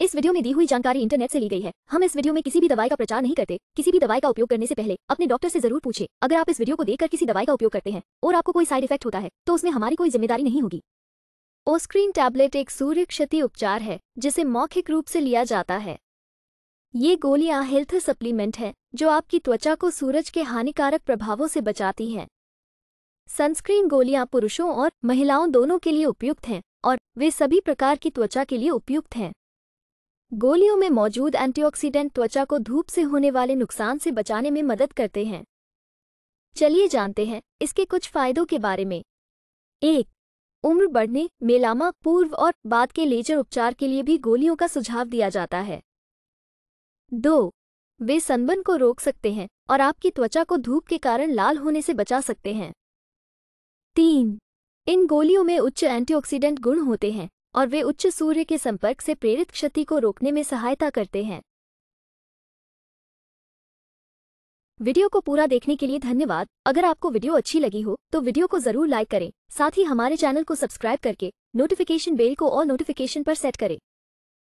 इस वीडियो में दी हुई जानकारी इंटरनेट से ली गई है हम इस वीडियो में किसी भी दवाई का प्रचार नहीं करते किसी भी दवाई का उपयोग करने से पहले अपने डॉक्टर से जरूर पूछे अगर आप इस वीडियो को देखकर किसी दवाई का उपयोग करते हैं और आपको कोई साइड इफेक्ट होता है तो उसमें हमारी कोई जिम्मेदारी नहीं होगी ओस्क्रीन टैबलेट एक सूर्य क्षति उपचार है जिसे मौखिक रूप से लिया जाता है ये गोलियां हेल्थ सप्लीमेंट हैं जो आपकी त्वचा को सूरज के हानिकारक प्रभावों से बचाती हैं सनस्क्रीन गोलियां पुरुषों और महिलाओं दोनों के लिए उपयुक्त हैं और वे सभी प्रकार की त्वचा के लिए उपयुक्त हैं गोलियों में मौजूद एंटीऑक्सीडेंट त्वचा को धूप से होने वाले नुकसान से बचाने में मदद करते हैं चलिए जानते हैं इसके कुछ फायदों के बारे में एक उम्र बढ़ने मेलामा पूर्व और बाद के लेजर उपचार के लिए भी गोलियों का सुझाव दिया जाता है दो वे सनबन को रोक सकते हैं और आपकी त्वचा को धूप के कारण लाल होने से बचा सकते हैं तीन इन गोलियों में उच्च एंटीऑक्सीडेंट गुण होते हैं और वे उच्च सूर्य के संपर्क से प्रेरित क्षति को रोकने में सहायता करते हैं वीडियो को पूरा देखने के लिए धन्यवाद अगर आपको वीडियो अच्छी लगी हो तो वीडियो को जरूर लाइक करें साथ ही हमारे चैनल को सब्सक्राइब करके नोटिफिकेशन बेल को और नोटिफिकेशन पर सेट करें